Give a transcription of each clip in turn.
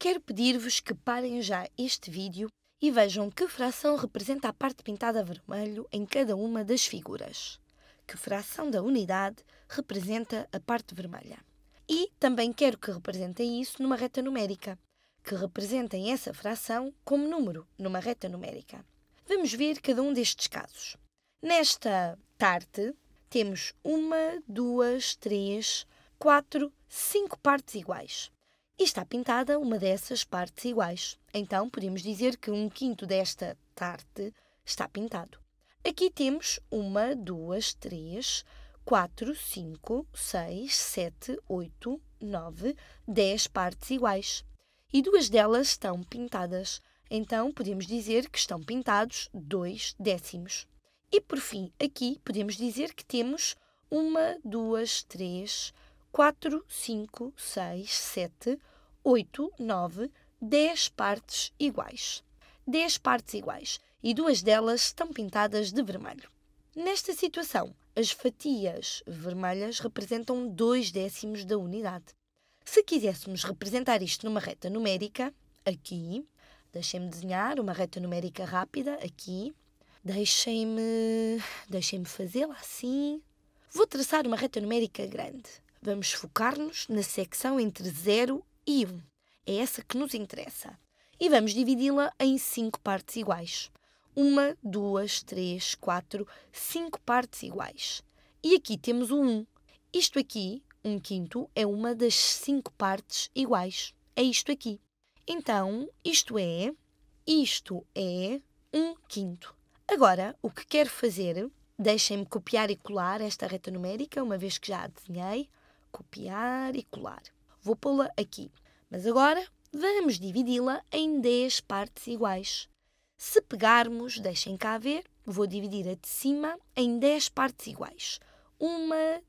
Quero pedir-vos que parem já este vídeo e vejam que fração representa a parte pintada a vermelho em cada uma das figuras, que fração da unidade representa a parte vermelha. E também quero que representem isso numa reta numérica, que representem essa fração como número numa reta numérica. Vamos ver cada um destes casos. Nesta tarte temos uma, duas, três, quatro, cinco partes iguais e está pintada uma dessas partes iguais. Então podemos dizer que um quinto desta tarte está pintado. Aqui temos uma, duas, três, quatro, cinco, seis, sete, oito, nove, dez partes iguais. E duas delas estão pintadas. Então podemos dizer que estão pintados dois décimos. E por fim, aqui podemos dizer que temos uma, duas, três, quatro 4, 5, 6, 7, 8, 9, 10 partes iguais. 10 partes iguais e duas delas estão pintadas de vermelho. Nesta situação, as fatias vermelhas representam 2 décimos da unidade. Se quiséssemos representar isto numa reta numérica, aqui, deixem-me desenhar uma reta numérica rápida, aqui, deixem-me deixem-me fazê-la assim. Vou traçar uma reta numérica grande. Vamos focar-nos na secção entre 0 e 1. É essa que nos interessa. E vamos dividi-la em 5 partes iguais. 1, 2, 3, 4, 5 partes iguais. E aqui temos o 1. Isto aqui, 1 um quinto, é uma das 5 partes iguais. É isto aqui. Então, isto é. Isto é 1 um quinto. Agora, o que quero fazer, deixem-me copiar e colar esta reta numérica, uma vez que já a desenhei copiar e colar. Vou pô-la aqui, mas agora vamos dividi-la em 10 partes iguais. Se pegarmos, deixem cá ver, vou dividir a de cima em 10 partes iguais. 1,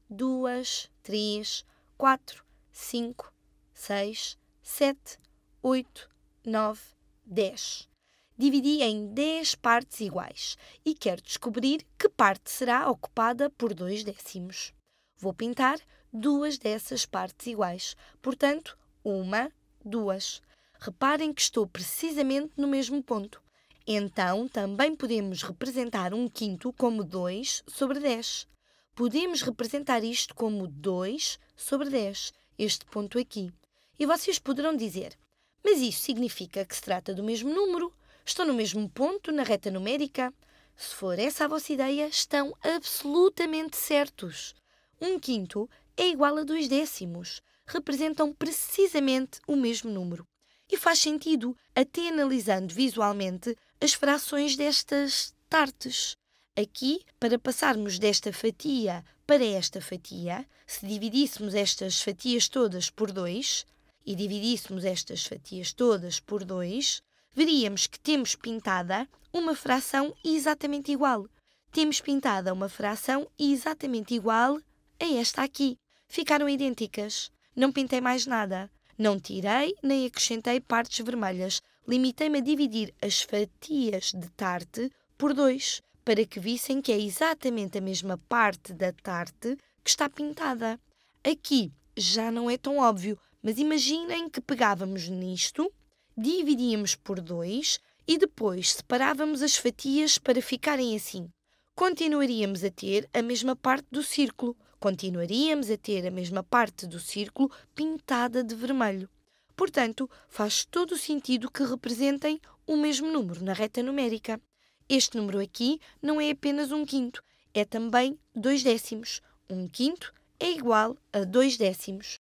2, 3, 4, 5, 6, 7, 8, 9, 10. Dividi em 10 partes iguais e quero descobrir que parte será ocupada por dois décimos. Vou pintar duas dessas partes iguais. Portanto, uma, duas. Reparem que estou precisamente no mesmo ponto. Então, também podemos representar um quinto como 2 sobre 10. Podemos representar isto como 2 sobre 10, este ponto aqui. E vocês poderão dizer, mas isso significa que se trata do mesmo número? Estão no mesmo ponto na reta numérica? Se for essa a vossa ideia, estão absolutamente certos. Um quinto é igual a dois décimos. Representam precisamente o mesmo número. E faz sentido, até analisando visualmente as frações destas tartes. Aqui, para passarmos desta fatia para esta fatia, se dividíssemos estas fatias todas por 2 e dividíssemos estas fatias todas por 2, veríamos que temos pintada uma fração exatamente igual. Temos pintada uma fração exatamente igual a esta aqui ficaram idênticas. Não pintei mais nada. Não tirei nem acrescentei partes vermelhas. Limitei-me a dividir as fatias de tarte por dois, para que vissem que é exatamente a mesma parte da tarte que está pintada. Aqui já não é tão óbvio, mas imaginem que pegávamos nisto, dividíamos por dois e depois separávamos as fatias para ficarem assim. Continuaríamos a ter a mesma parte do círculo, continuaríamos a ter a mesma parte do círculo pintada de vermelho. Portanto, faz todo o sentido que representem o mesmo número na reta numérica. Este número aqui não é apenas um quinto, é também dois décimos. Um quinto é igual a dois décimos.